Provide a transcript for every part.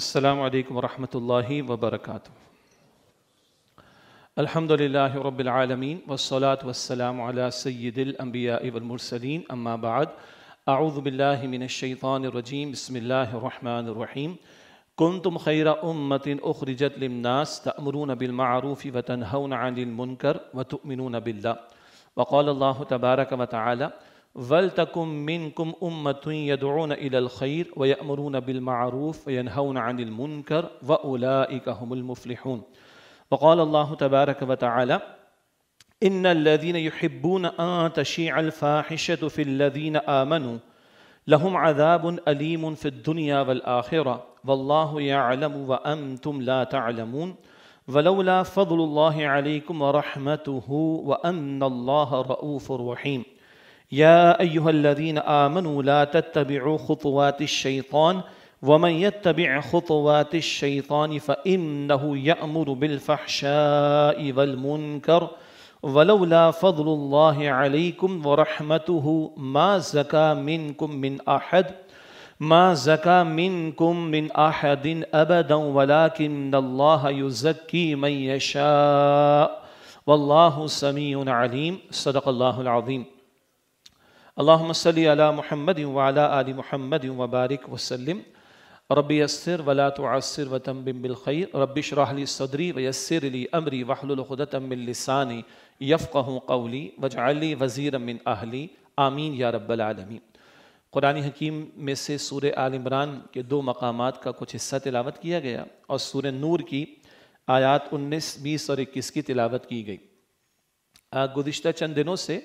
السلام عليكم ورحمة الله وبركاته الحمد لله رب العالمين والصلاة والسلام على سيد الأنبياء والمرسلين أما بعد أعوذ بالله من الشيطان الرجيم بسم الله الرحمن الرحيم كنتم خير أمة أخرجت للناس تأمرون بالمعروف وتنهون عن المنكر وتؤمنون بالله وقال الله تبارك وتعالى ولتكن منكم أمة يدعون إلى الخير ويأمرون بالمعروف وينهون عن المنكر وأولئك هم المفلحون وقال الله تبارك وتعالى إن الذين يحبون أن تشيع الفاحشة في الذين آمنوا لهم عذاب أليم في الدنيا والآخرة والله يعلم وأنتم لا تعلمون ولولا فضل الله عليكم ورحمته وأن الله رؤوف رحيم يا ايها الذين امنوا لا تتبعوا خطوات الشيطان ومن يتبع خطوات الشيطان فانه يامر بالفحشاء والمنكر ولولا فضل الله عليكم ورحمته ما زكى منكم من احد ما زكى منكم من احد ابدا ولكن الله يزكي من يشاء والله سميع عليم صدق الله العظيم अल्लाम सल महमद वाला आल महमद वबारक वसलम रबी यसर वला तो आसर वतम बिलखैर रबिश रहली सदरी वयसर अली अमरी वाहलखदतमिलसानी यफ़ कौली वजाली वज़ीर अमिन आहली आमीन या रब्बालमी क़ुरान हकीम में से सूर आल इमरान के दो मकाम का कुछ हिस्सा तिलावत किया गया और सूर नूर की आयात उन्नीस बीस और इक्कीस की तिलावत की गई गुज्त चंद दिनों से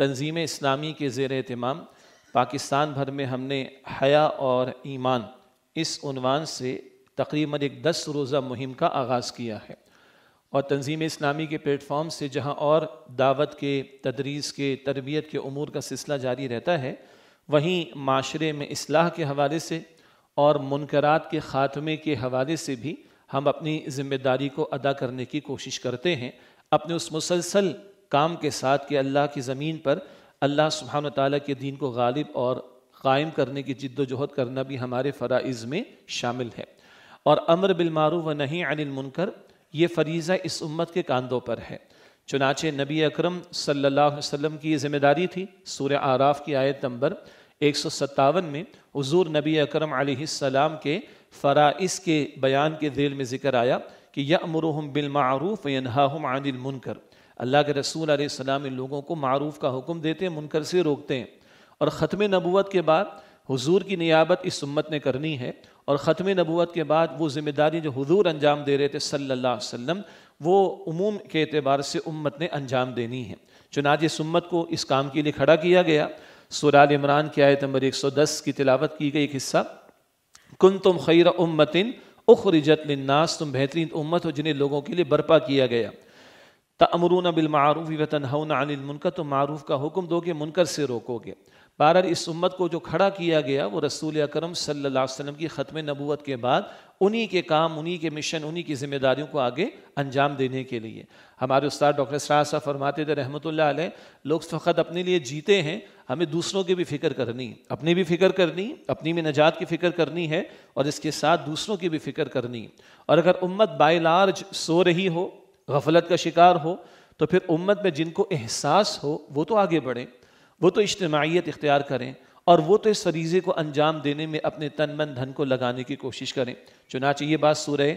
तंजीम इस्लामी के ज़ेर अहतमाम पाकिस्तान भर में हमने हया और ईमान इस उनवान से तकरीबन एक दस रोज़ा मुहिम का आगाज़ किया है और तंजीम इस्लामी के प्लेटफॉर्म से जहाँ और दावत के तदरीस के तरबियत के अमूर का सिलसिला जारी रहता है वहीं माशरे में असलाह के हवाले से और मुनकरात के ख़ात्मे के हवाले से भी हम अपनी ज़िम्मेदारी को अदा करने की कोशिश करते हैं अपने उस मुसलसल काम के साथ कि अल्लाह की ज़मीन पर अल्लाह सुबहान ताली के दीन को गालिब और कायम करने की जिद्दोजहद करना भी हमारे फ़राइज में शामिल है और अमर बिलमारूफ व नहीं मुनकर ये फरीज़ा इस उम्मत के कांधों पर है चुनाचे नबी अक्रम सल्लल्लाहु अलैहि की जिम्मेदारी थी सूर्य आराफ की आयत नंबर एक सौ सत्तावन में हजूर नबी अकरम सलाम के फ़राइस के बयान के दिल में ज़िक्र आया कि यह यमरहम बिलमारूफ़ यनहाम आनिल मुनकर अल्लाह के रसूल आसमाम इन लोगों को मारूफ़ का हुक्म देते हैं मुनकर से रोकते हैं और ख़त्म नबूत के बाद हुजूर की नियाबत इस उम्मत ने करनी है और ख़त्म नबूत के बाद वो ज़िम्मेदारी जो हुजूर अंजाम दे रहे थे सल्ला वसम वो उमूम के अतबार से उम्मत ने अंजाम देनी है चुनाच इस उम्मत को इस काम के लिए खड़ा किया गया सुराल इमरान की आयत नंबर दस की तिलावत की गई एक हिस्सा कुन तुम खैर उम्मतिन रिजत नास तुम बेहतरीन उम्मत हो जिन्हें लोगों के लिए बर्पा किया गया तमरून बिलमारूफ वतनहन अनिलमनकर तो मारूफ का हुक्म दोगे मुनकर से रोकोगे बहरहाल इस उम्मत को जो खड़ा किया गया वो रसूल अक्रम सल्ला वसम की ख़त्म नबूत के बाद उन्हीं के काम उन्हीं के मिशन उन्हीं की जिम्मेदारियों को आगे अंजाम देने के लिए हमारे उस्ताद डॉक्टर शाह साहब फरमाते थे रहमत लोग फ़खत अपने लिए जीते हैं हमें दूसरों की भी फिक्र करनी है अपनी भी फिक्र करनी अपनी भी नजात की फिक्र करनी है और इसके साथ दूसरों की भी फिक्र करनी और अगर उम्मत बाय लार्ज सो रही हो गफलत का शिकार हो तो फिर उम्मत में जिनको एहसास हो वो तो आगे बढ़ें वो तो इज्तमाहीत इख्तियार करें और वो तो इस फरीज़े को अंजाम देने में अपने तन मन धन को लगाने की कोशिश करें चुनाचे ये बात सूरह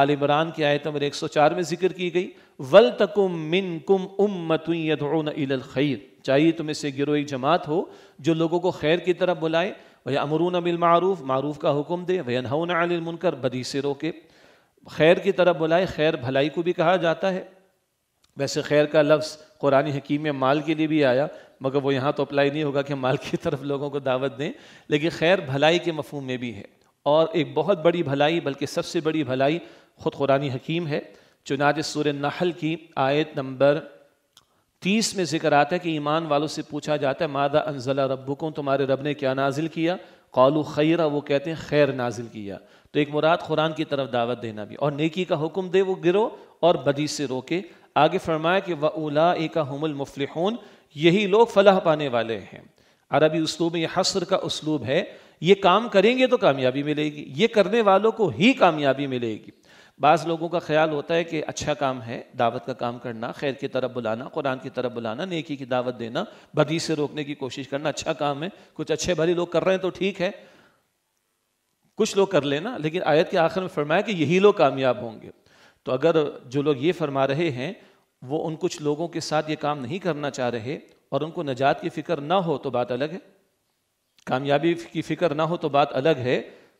आल इमरान की आयत नंबर 104 में जिक्र की गई वल तकुम मिन कुम उमतुन खैर चाहिए तुम्हें से गिरो एक जमात हो जो लोगों को खैर की तरफ बुलाए वह अमरून अमिल मारूफ मारूफ का हुक्म दे वह नहन अनिल मुनकर बदी से रोके खैर की तरफ बुलाए खैर भलाई को भी कहा जाता है वैसे खैर का लफ्ज़ कुरानी हकीम में माल के लिए भी आया मगर वो यहाँ तो अप्लाई नहीं होगा कि माल की तरफ लोगों को दावत दें लेकिन खैर भलाई के मफहम में भी है और एक बहुत बड़ी भलाई बल्कि सबसे बड़ी भलाई ख़ुद कुरानी हकीम है चुनाच सूर नहल की आयत नंबर तीस में जिक्र आता है कि ईमान वालों से पूछा जाता है मादा अनजला रब्बुकों तुम्हारे रब ने क्या नाजिल किया कौलु खैरा वो कहते हैं खैर नाजिल किया तो एक मुराद कुरान की तरफ दावत देना भी और नेकी का हुक्म दे वो गिरो और बदी से रोके आगे फरमाया कि व उला एका हमल मुफलिहून यही लोग फलाह पाने वाले हैं अरबी उसलूब में यह हसर का उसलूब है ये काम करेंगे तो कामयाबी मिलेगी ये करने वालों को ही कामयाबी मिलेगी बाज़ लोगों का ख्याल होता है कि अच्छा काम है दावत का काम करना खैर की तरफ बुलाना कुरान की तरफ बुलाना नेकी की दावत देना बदी से रोकने की कोशिश करना अच्छा काम है कुछ अच्छे भरी लोग कर रहे हैं तो ठीक है कुछ लोग कर लेना लेकिन आयत के आखिर में फरमाया कि यही लोग कामयाब होंगे तो अगर जो लोग ये फरमा रहे हैं वो उन कुछ लोगों के साथ ये काम नहीं करना चाह रहे और उनको नजात की फ़िक्र ना हो तो बात अलग है कामयाबी की फ़िक्र ना हो तो बात अलग है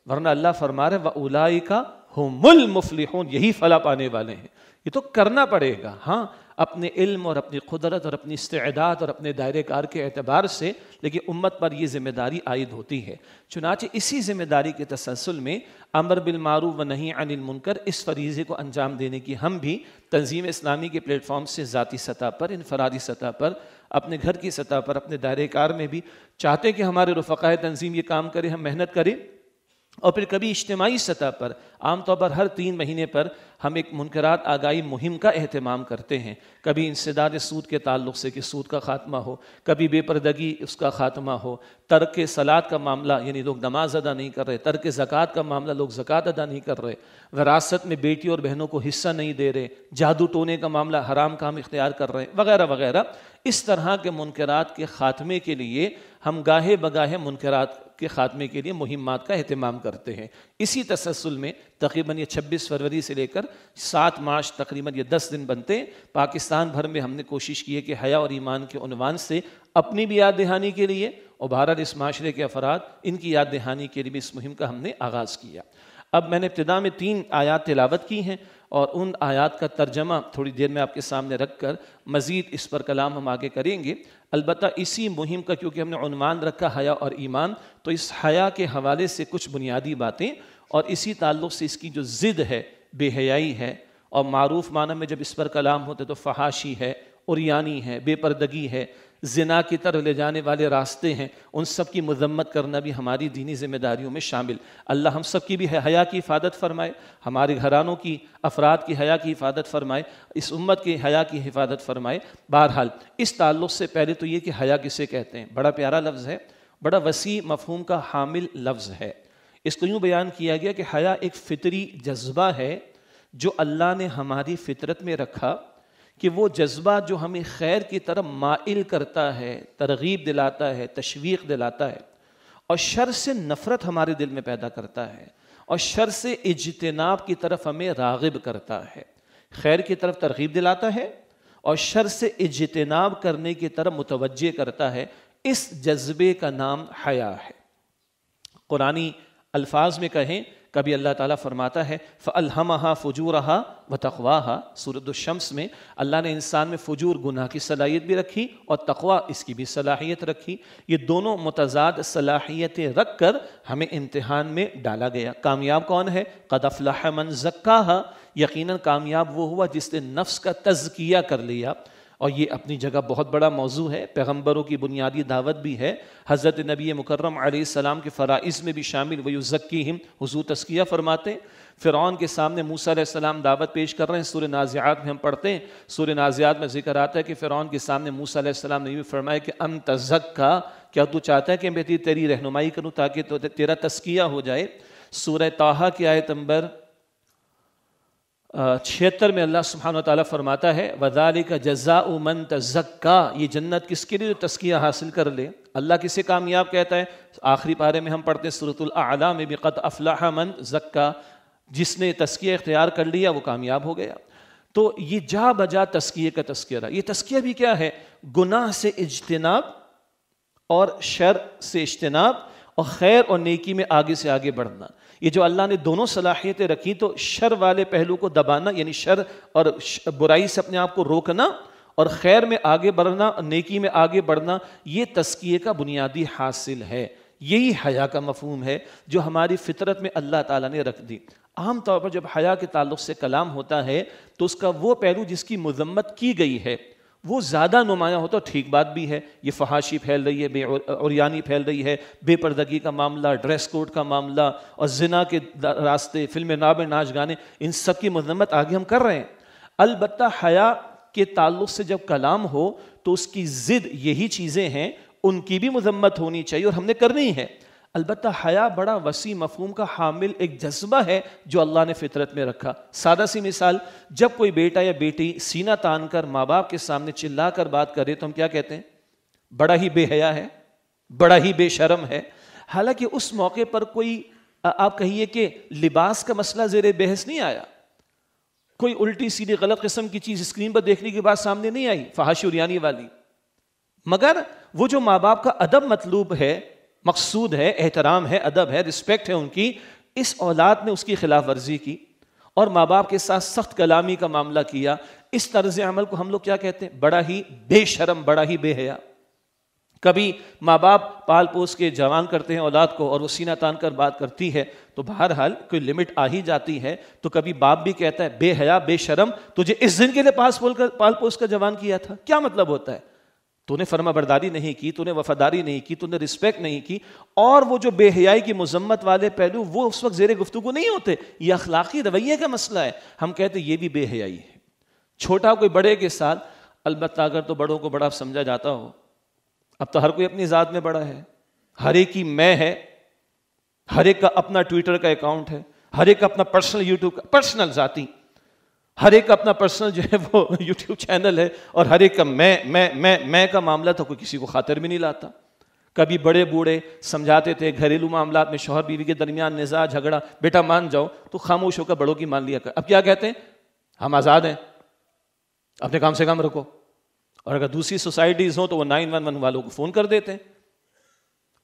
वरना अल्लाह फरमा रहे व उलाई का हुमुल मुफलिहून यही फला पाने वाले हैं ये तो करना पड़ेगा हाँ अपने इल्म और अपनी कुदरत और अपनी इस्तेदात और अपने दायरे कार के अतबार से लेकिन उम्मत पर यह जिम्मेदारी आयद होती है चुनाचे इसी जिम्मेदारी के तसलसल में अमर बिलमारू व नहीं अनिल मुनकर इस फरीज़े को अंजाम देने की हम भी तंजीम इस्लामी के प्लेटफॉर्म से ज़ाती सतह पर इनफरादी सतह पर अपने घर की सतह पर अपने दायरे कार में भी चाहते कि हमारे रफ़ा तंजीम ये काम करें हम मेहनत करें और फिर कभी इज्तमाही सतह पर आमतौर पर हर तीन महीने पर हम एक मुनकरात आगाही मुहिम का अहतमाम करते हैं कभी इंसदाद सूद के ताल्लुक से कि सूद का खात्मा हो कभी बेपर्दगी उसका खात्मा हो तर्क सलाद का मामला यानी लोग नमाज अदा नहीं कर रहे तर्क ज़क़़त का मामला लोग ज़क़़त अदा नहीं कर रहे वरासत में बेटी और बहनों को हिस्सा नहीं दे रहे जादू टोने का मामला हराम काम इख्तियार कर रहे हैं वगैरह वगैरह इस तरह के मुनकरात के खात्मे के लिए हम गाहे बगाहे मुनकरात के ख़ात्मे के लिए मुहिमात का अहतमाम करते हैं इसी तसलसल में तकरीबन ये 26 फरवरी से लेकर 7 मार्च तकरीबन ये 10 दिन बनते हैं पाकिस्तान भर में हमने कोशिश की है कि हया और ईमान के अनवान से अपनी भी याद दहानी के लिए और भारत इस माशरे के अफराद इनकी याद दहानी के लिए भी इस मुहिम का हमने आगाज़ किया अब मैंने इब्तदा में तीन आयात तिलावत की हैं और उन आयात का तर्जमा थोड़ी देर में आपके सामने रख कर मज़ीद इस पर कलाम हम आगे करेंगे अलबत् इसी मुहिम का क्योंकि हमने उनवान रखा हया और ईमान तो इस हया के हवाले से कुछ बुनियादी बातें और इसी ताल्लुक से इसकी जो ज़िद है बेहयाई है और मरूफ माना में जब इस पर कलाम होते तो फहाशी है और यानी है बेपर्दगी है जिना की तरफ ले जाने वाले रास्ते हैं उन सब की मजम्मत करना भी हमारी दीनी जिम्मेदारियों में शामिल अल्लाह हम सब की भी हया की हिफाजत फरमाए हमारे घरानों की अफराद की हया की हिफाजत फरमाए इस उम्मत की हया की हिफाजत फरमाए बहरहाल इस ताल्लुक़ से पहले तो ये कि हया किसे कहते हैं बड़ा प्यारा लफ्ज़ है बड़ा वसी मफहम का हामिल लफ्ज़ है इसको यूँ बयान किया गया कि हया एक फ़ितरी जज्बा है जो अल्लाह ने हमारी फितरत में रखा कि वो जज्बा जो हमें खैर की तरफ माइल करता है तरगीब दिलाता है तशवीक दिलाता है और शर से नफ़रत हमारे दिल में पैदा करता है और शर से इजतनाब की तरफ हमें रागब करता है खैर की तरफ तरगीब दिलाता है और शर से इजतनाब करने की तरफ मुतवजह करता है इस जज्बे का नाम हया है कुरानी अल्फाज में कहें कभी अल्लाह ताला फरमाता है फ़लहमहा फजूरहा व सूरत शम्स में अल्लाह ने इंसान में फजूर गुनाह की सलाहियत भी रखी और तकवा इसकी भी सलाहियत रखी ये दोनों मुतजाद सलाहियतें रख कर हमें इम्तहान में डाला गया कामयाब कौन है कदफ़ल मन जक्का यकीन कामयाब वो हुआ जिसने नफ्स का तजकिया कर लिया और ये अपनी जगह बहुत बड़ा मौजू है पैगम्बरों की बुनियादी दावत भी है हज़रत नबी मुकर्रम सलाम के फ़राइज़ में भी शामिल वयुज़क्की हिम हजू तस्किया फ़रमाते फ़िरौन के सामने सलाम दावत पेश कर रहे हैं सूर्य नाजियात में हम पढ़ते हैं सूर्य नाजियात में जिक्र आता है कि फ़िरौन के सामने सलाम ने भी फरमाया कि अम तजक का क्या तू चाहता है कि मैं तेरी रहनुमाई करूँ ताकि तो तेरा तस्किया हो जाए सूर्य ताहा की आयत नंबर छिहत्तर में अल्लाह सुबहान तला फरमाता है वजारी का जजा उमन तजक्का ये जन्नत किसके लिए तस्किया हासिल कर ले अल्लाह किसे कामयाब कहता है आखिरी पारे में हम पढ़ते हैं सूरत आला में भी कत अफलाह मन जक्का जिसने तस्किया इख्तियार कर लिया वो कामयाब हो गया तो ये जा बजा तस्किए का तस्करा ये तस्किया भी क्या है गुनाह से इजतनाब और शर से इजतनाब और खैर और नेकी में आगे से आगे बढ़ना ये जो अल्लाह ने दोनों सलाहियतें रखी तो शर वाले पहलू को दबाना यानी शर और बुराई से अपने आप को रोकना और खैर में आगे बढ़ना नेकी में आगे बढ़ना ये तस्किए का बुनियादी हासिल है यही हया का मफहम है जो हमारी फितरत में अल्लाह ताला ने रख दी आम तौर पर जब हया के ताल्लुक से कलाम होता है तो उसका वो पहलू जिसकी मजम्मत की गई है वो ज़्यादा नुमाया हो तो ठीक बात भी है ये फहाशी फैल रही है बे फैल रही है बेपर्दगी का मामला ड्रेस कोड का मामला और जिना के रास्ते फिल्म नाब नाच गाने इन सब की मजम्मत आगे हम कर रहे हैं अलबत् हया के ताल्लुक से जब कलाम हो तो उसकी ज़िद यही चीज़ें हैं उनकी भी मजम्मत होनी चाहिए और हमने करनी है अलबत् हया बड़ा वसी मफहम का हामिल एक जज्बा है जो अल्लाह ने फितरत में रखा सादा सी मिसाल जब कोई बेटा या बेटी सीना तान कर माँ बाप के सामने चिल्ला कर बात करे तो हम क्या कहते हैं बड़ा ही बेहया है बड़ा ही बेशरम है हालांकि उस मौके पर कोई आप कहिए कि लिबास का मसला जेर बहस नहीं आया कोई उल्टी सीधी गलत किस्म की चीज़ स्क्रीन पर देखने के बाद सामने नहीं आई फहाशुरानी वाली मगर वो जो माँ बाप का अदब मतलूब है मकसूद है एहतराम है अदब है रिस्पेक्ट है उनकी इस औलाद ने उसकी खिलाफ वर्जी की और माँ बाप के साथ सख्त कलामी का मामला किया इस तर्ज अमल को हम लोग क्या कहते हैं बड़ा ही बेशरम बड़ा ही बेहया कभी माँ बाप पाल पोस के जवान करते हैं औलाद को और वो सीना तान कर बात करती है तो बहरहाल कोई लिमिट आ ही जाती है तो कभी बाप भी कहता है बेहया बेशरम तुझे इस दिन के लिए पास पोल कर पाल पोस का जवान किया था क्या मतलब होता है तूने फर्मा बरदारी नहीं की तूने वफादारी नहीं की तूने रिस्पेक्ट नहीं की और वो जो बेहयाई की मजम्मत वाले पहलू वो उस वक्त जेर गुफ्तु नहीं होते ये अखलाकी रवैये का मसला है हम कहते ये भी बेहयाई है छोटा कोई बड़े के साथ अलबत् अगर तो बड़ों को बड़ा समझा जाता हो अब तो हर कोई अपनी ज़ात में बड़ा है हर एक की मैं है हर एक का अपना ट्विटर का अकाउंट है हर एक का अपना पर्सनल यूट्यूब का पर्सनल ज़ाती हर एक अपना पर्सनल जो है वो यूट्यूब चैनल है और हर एक का मैं मैं मैं मैं का मामला था तो कोई किसी को खातर भी नहीं लाता कभी बड़े बूढ़े समझाते थे घरेलू मामला में शोहर बीवी के दरमियान निज़ा झगड़ा बेटा मान जाओ तो खामोश होकर बड़ों की मान लिया कर अब क्या कहते हैं हम आज़ाद हैं अपने काम से काम रखो और अगर दूसरी सोसाइटीज़ हो तो वो नाइन वन वन वालों को फ़ोन कर देते हैं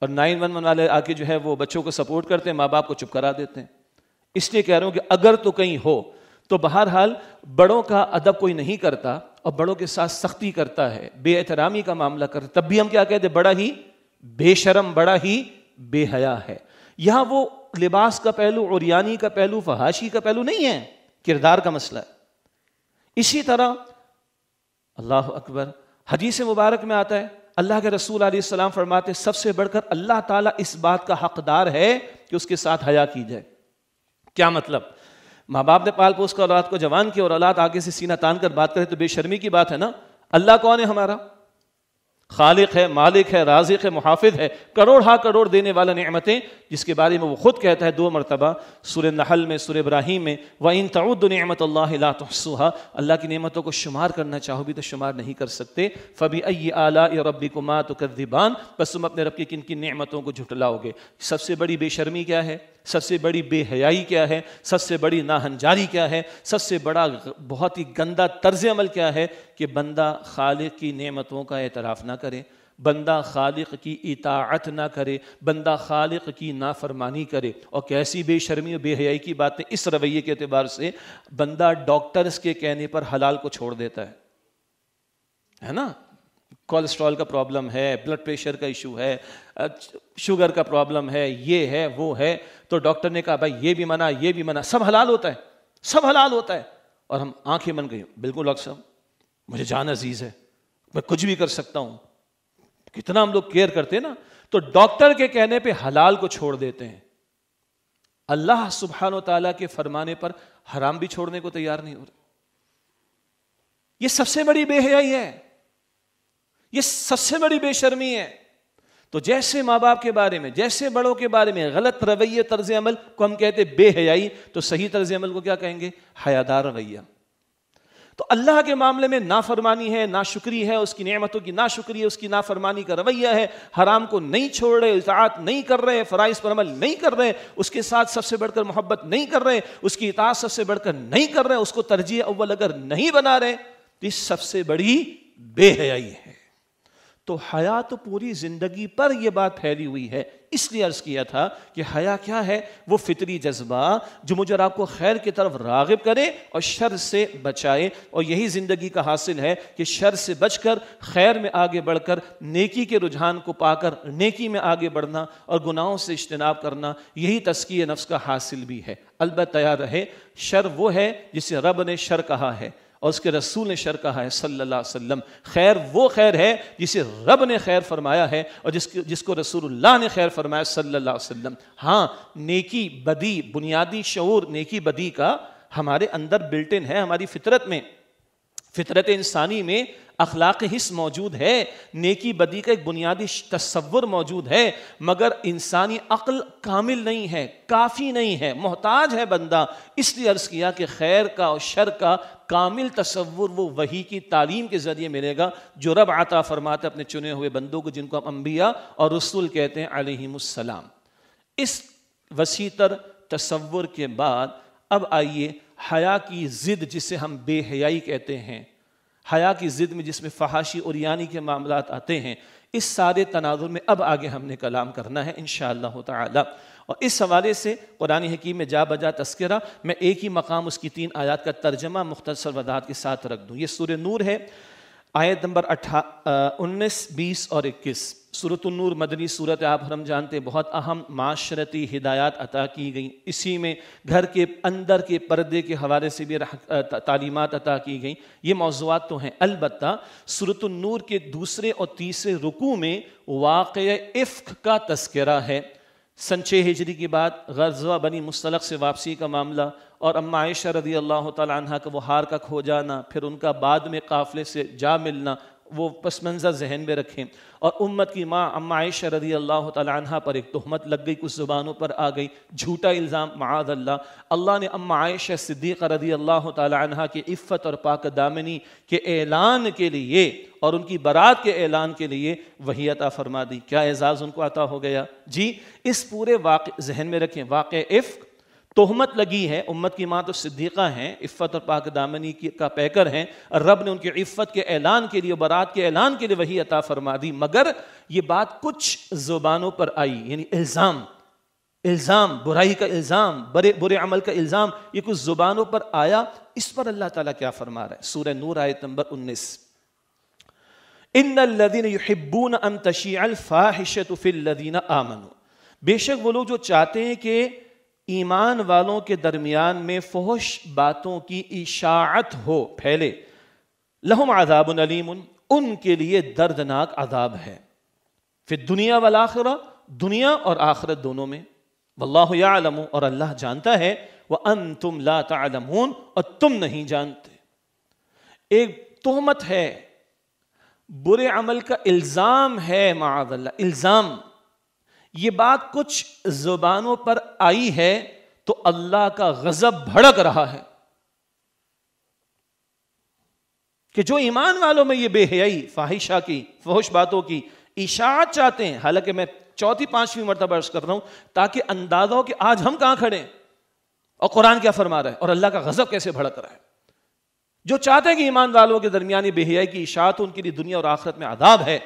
और नाइन वन वन वाले आके जो है वो बच्चों को सपोर्ट करते हैं माँ बाप को चुप करा देते हैं इसलिए कह रहा हूँ कि अगर तो कहीं हो तो बहरहाल बड़ों का अदब कोई नहीं करता और बड़ों के साथ सख्ती करता है एहतरामी का मामला करता तब भी हम क्या कहते बड़ा ही बेशरम बड़ा ही बेहया है यहां वो लिबास का पहलू और यानी का पहलू फहाशी का पहलू नहीं है किरदार का मसला है इसी तरह अल्लाह अकबर हदीस मुबारक में आता है अल्लाह के रसूल सलाम फरमाते सबसे बढ़कर अल्लाह ताला इस बात का हकदार है कि उसके साथ हया की जाए क्या मतलब माँ बाप ने पाल पोस कर औलाद को जवान की और औलाद आगे से सीना तान कर बात करे तो बेशर्मी की बात है ना अल्लाह कौन है हमारा खालिक है मालिक है राजिक है मुहाफिज है करोड़ हा करोड़ देने वाला नमतें जिसके बारे में वो खुद कहता है दो मरतबा सुर नहल में सुर इब्राहिम में व इन तउद नमत लातुहा अल्लाह की नमतों को शुमार करना चाहो भी तो शुमार नहीं कर सकते फभी अय आला रबी को माँ तो कर दिबान बस तुम अपने रब की किन किन नमतों को झुटलाओगे सबसे बड़ी बेशर्मी क्या है सबसे बड़ी बेहयाई क्या है सबसे बड़ी नाहनजारी क्या है सबसे बड़ा बहुत ही गंदा तर्ज अमल क्या है कि बंदा खालिक की नेमतों का एतराफ़ ना करे बंदा खालिक की इताअत ना करे बंदा खालिक की नाफरमानी करे और कैसी बेशर्मी और बेहयाई की बातें इस रवैये के अतबार से बंदा डॉक्टर्स के कहने पर हलाल को छोड़ देता है है ना कोलेस्ट्रॉल का प्रॉब्लम है ब्लड प्रेशर का इशू है शुगर का प्रॉब्लम है ये है वो है तो डॉक्टर ने कहा भाई ये भी मना ये भी मना सब हलाल होता है सब हलाल होता है और हम आंखें मन गई बिल्कुल डॉक्टर साहब मुझे जान अजीज है मैं कुछ भी कर सकता हूं कितना हम लोग केयर करते हैं ना तो डॉक्टर के कहने पे हलाल को छोड़ देते हैं अल्लाह सुबहान तला के फरमाने पर हराम भी छोड़ने को तैयार नहीं हो रहा यह सबसे बड़ी बेहयाई है ये सबसे बड़ी बेशर्मी है तो जैसे माँ बाप के बारे में जैसे बड़ों के बारे में गलत रवैये तर्ज अमल को हम कहते बेहयाई तो सही तर्ज अमल को क्या कहेंगे हयादार रवैया तो अल्लाह के मामले में नाफरमानी है ना शुक्री है उसकी नियमतों की ना शुक्री है उसकी नाफरमानी का रवैया है हराम को नहीं छोड़ रहे इतात नहीं कर रहे फ़राइज़ पर अमल नहीं कर रहे उसके साथ सबसे बढ़कर मोहब्बत नहीं कर रहे उसकी इतात सबसे बढ़कर नहीं कर रहे उसको तरजीह अव्वल अगर नहीं बना रहे तो सबसे बड़ी बेहयाई है तो हया तो पूरी ज़िंदगी पर यह बात फैली हुई है इसलिए अर्ज़ किया था कि हया क्या है वो फितरी जज्बा जो मुझे और आपको खैर की तरफ रागब करे और शर से बचाए और यही ज़िंदगी का हासिल है कि शर से बचकर खैर में आगे बढ़कर नेकी के रुझान को पाकर नेकी में आगे बढ़ना और गुनाहों से इज्तनाब करना यही तस्की नफ्स का हासिल भी है अलबत् रहे शर वो है जिसे रब ने शर कहा है और उसके रसूल ने शर कहा है सल्लल्लाहु अलैहि वसल्लम खैर वो खैर है जिसे रब ने खैर फरमाया है और जिसको जिसको रसूलुल्लाह ने खैर फरमाया सल्लल्लाहु अलैहि वसल्लम हाँ नेकी बदी बुनियादी शूर नेकी बदी का हमारे अंदर बिल्टिन है हमारी फितरत में फितरत इंसानी में अखलाक हिस्स मौजूद है नेकी बदी का एक बुनियादी तस्वुर मौजूद है मगर इंसानी अक्ल कामिल नहीं है काफ़ी नहीं है मोहताज है बंदा इसलिए अर्ज़ किया कि खैर का और शर का कामिल तस्वुर वो वही की तालीम के ज़रिए मिलेगा जो रब आता फरमाते अपने चुने हुए बंदों को जिनको हम अम्बिया और रसुल कहते हैं अलहिमसलाम इस वसीतर तस्वुर के बाद अब आइए हया की ज़िद जिसे हम बेहयाई कहते हैं हया की ज़िद में जिसमें फहाशी और यानी के मामला आते हैं इस सारे तनाजुर में अब आगे हमने कलाम करना है इन शाह और इस हवाले से कुरान हकीम में जा बजा तस्करा मैं एक ही मकाम उसकी तीन आयात का तर्जमा मुख्तर वजात के साथ रख दूँ ये सूर्य नूर है आयत नंबर अठा उन्नीस बीस और इक्कीस सूरतनूर मदनी सूरत आप हम जानते हैं बहुत अहम माशरती हिदायत अता की गई इसी में घर के अंदर के पर्दे के हवाले से भी तालीमत अता की गई ये मौजूद तो हैं अलबत् सूरतनूर के दूसरे और तीसरे रुकू में वाक़ इफ्क का तस्करा है सन हिजरी के बाद गजवा बनी मुस्तलक से वापसी का मामला और अम्मा आयशा रदी अल्लाह तह का वो हार का खो जाना फिर उनका बाद में काफ़िले से जा मिलना वो पस मंज़र जहन में रखें और उम्मत की माँ अम्मा आयशा रदी अल्लाह तह पर एक तहमत लग गई कुछ ज़ुबानों पर आ गई झूठा इल्ज़ाम माद अल्लाह अल्लाह ने अम्मा आयशा सिद्दीक़ रदी अल्लाह तह की इफ़्फ़त और पाक दामनी के ऐलान के लिए और उनकी बारात के ऐलान के लिए वही अता फरमा दी क्या एजाज़ उनको अता हो गया जी इस पूरे वाक़ जहन में रखें वाक़ इफ़ तोहमत लगी है उम्मत की माँ तो सिद्दीक़ा हैं इफ़्फ़त और पाक दामनी की का पैकर हैं और रब ने उनकी इफ़्फ़त के ऐलान के लिए बारात के ऐलान के लिए वही अता फरमा दी मगर ये बात कुछ ज़ुबानों पर आई यानी इल्ज़ाम इल्ज़ाम बुराई का इल्ज़ाम बड़े बुरे अमल का इल्ज़ाम ये कुछ ज़ुबानों पर आया इस पर अल्लाह ताला क्या फरमा रहा है सूर्य नूर आयत नंबर उन्नीस इन लदीन यब्बून अन तशी फिल लदीन आमनो बेशक वो लोग जो चाहते हैं कि ईमान वालों के दरमियान में फहश बातों की इशात हो फैले लहम आदाब अलीम उनके लिए दर्दनाक आदाब है फिर दुनिया वाला आखिर दुनिया और आखिरत दोनों में वल्लाम और अल्लाह जानता है वह अन तुम ला और तुम नहीं जानते एक तोहमत है बुरे अमल का इल्ज़ाम है मावल्ला इल्ज़ाम ये बात कुछ जुबानों पर आई है तो अल्लाह का गजब भड़क रहा है कि जो ईमान वालों में यह बेहयाई फाहिशा की फोश बातों की इशात चाहते हैं हालांकि मैं चौथी पांचवी मरतबा अर्ज कर रहा हूं ताकि अंदाजा हो कि आज हम कहां खड़े और कुरान क्या फरमा रहा है और अल्लाह का गजब कैसे भड़क रहा है जो चाहते हैं कि ईमान वालों के दरमियान बेहयाई की इशात उनके लिए दुनिया और आखरत में आदाब है